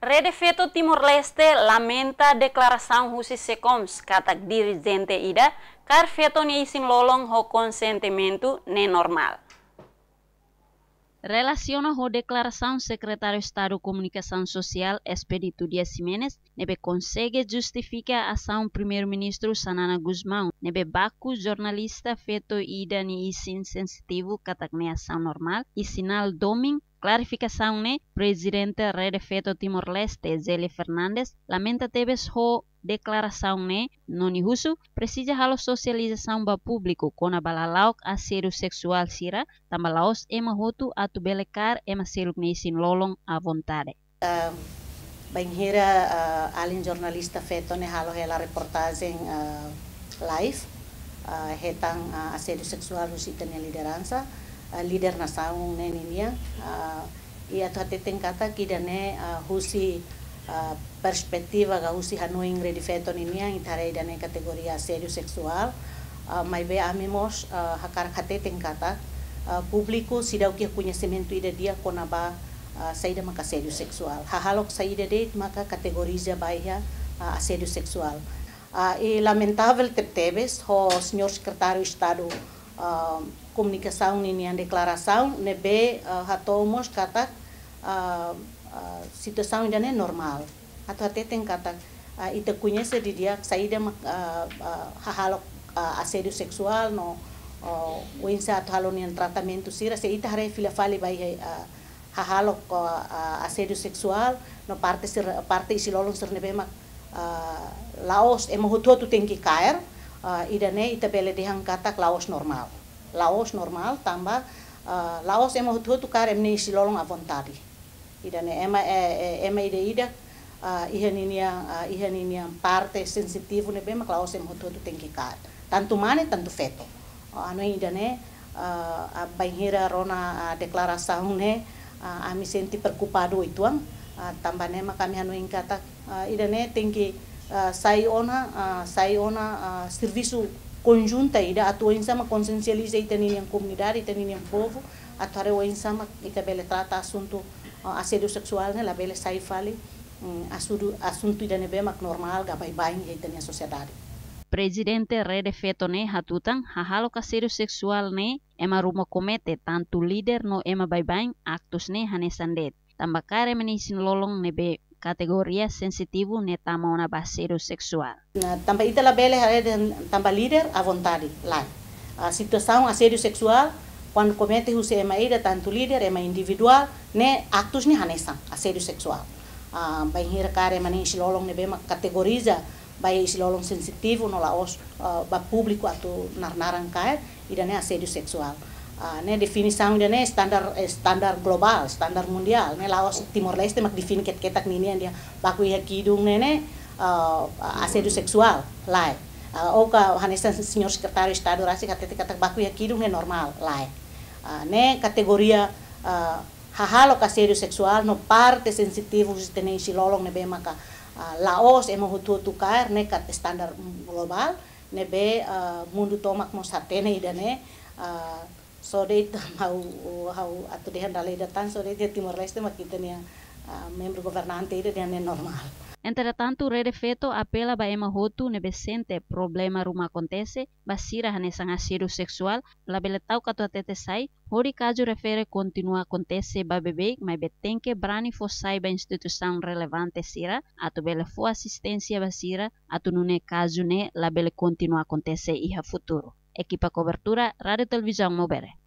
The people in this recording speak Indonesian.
Rede Feto Timor-Leste lamenta declaração russa Secoms, kata dirigente ida, car feto isin lolong ho consentimento ne normal. Relaciona ho declaração secretário Estado de Comunicação Social Expedito Dias Simenes, nebe consegue justificar a ação primeiro-ministro Sanana Guzmão, nebe baku jornalista feto ida ni sensitivo, kata katakne ação normal e sinal doming Clarificazione, ¿eh? presidente Feto Timor-Leste, Zeli Fernandes, lamenta teves ho no non iusu, precisa halo socialização ba público con a balalauk a sexual sira, tambalaos ema hotu a tubelecar ema seru neisin lolong a vontade. Uh, ah, ah, alin jornalista feto ne halo hela uh, ah, live, uh, hetan uh, a sexual usita Ah, leader na saung ne ninia ah, ia to teteng kata kidane ah, husi perspektiva ga husi hanuing redifeto ninia itare dane kategoria serio seksual mai be amimos hakar ten kata publiku sidau ki punya sementu ida dia konaba saida maka serio seksual hahalok saida de maka kategoriza baia seksual sexual. e lamentável tebes ho senhor secretário de Estado uh, um, comunicação nem declaração nebe uh, hatomos kata um, uh, uh, situação ainda não é normal atau até tem kata uh, ita conhece de dia saída uh, uh, hahalok uh, assédio sexual no uh, wensa atau halo nian tratamento sira se ita hare fila fale bai uh, hahalok uh, uh assédio sexual no parte sir, parte isilolong sir nebe mak uh, laos emo hutu tu tem que cair uh, idane ita bele dihang katak Laos normal. Laos normal tambah uh, Laos ema hutu tukar emni silolong avontari. Idane ema e, e, ema ide ida uh, eh, ihan ini yang uh, ihan ini yang parte sensitif ne bema Laos ema hutu tu kare. Tantu mane tantu feto. Uh, anu idane uh, hira rona uh, deklarasa hune uh, ami senti perkupado ituang uh, tambah nema kami anu ingkata uh, idane tengki Ah, sai ona ah, sai ona ah, servisu conjunto ida atu em sama ita itanin yang ita itanin yang povo are o insama ita e bele trata asunto assédio sexual né la bele sai e fale asudu asunto ida nebe mak normal ga bai bai itanin e sociedade Presidente Rede ne hatutan hahalo kasiru seksual ne ema rumo komete tantu lider no ema baibain aktus ne hanesandet. Tambakare menisin lolong nebe categoría sensitivo netama una basero sexual. Tampa ita la bele tampa líder a vontade la. A ah, situação assédio sexual quando comete o emaída tanto líder ema individual ne aktus ni hanesa serio sexual. Ah, a bai hira kare mani silolong ne be ma categoriza bai silolong sensitivo no laos ba ah, público atu narnaran kae ida ne serio sexual. Uh, ne definisiang dia ne standar eh, standar global, standar mundial. Ne Laos Timor Leste mak defini ket ketak nini dia baku ya kidung ne ne uh, asedu seksual lai. Uh, ah, oka hanesan senior sekretaris Estado rasi katete katak baku ya kidung ne normal lai. Uh, ne kategoria uh, hahalo kasedu seksual no parte sensitif sensitivo si lolong ne be maka uh, Laos emo hutu tukar er, ne kat standar global ne be uh, mundu tomak mo mosatene idane uh, sode itu mau atau dehan datang sore ah, itu dia Timor Leste makitania uh, membro governante de dehan normal. Entretanto, Rede Feto apela ba ema hotu nebesente problema ruma acontece, basira hanesan asiro sexual, la beletau katu atete sai, hori kaju refere continua acontece ba bebê, mas betenke brani fossai ba instituição relevante sira, atu bele fo assistência basira, atu nune caso ne la bele continua acontece iha futuro. equipa cobertura Radio Televisión Mover.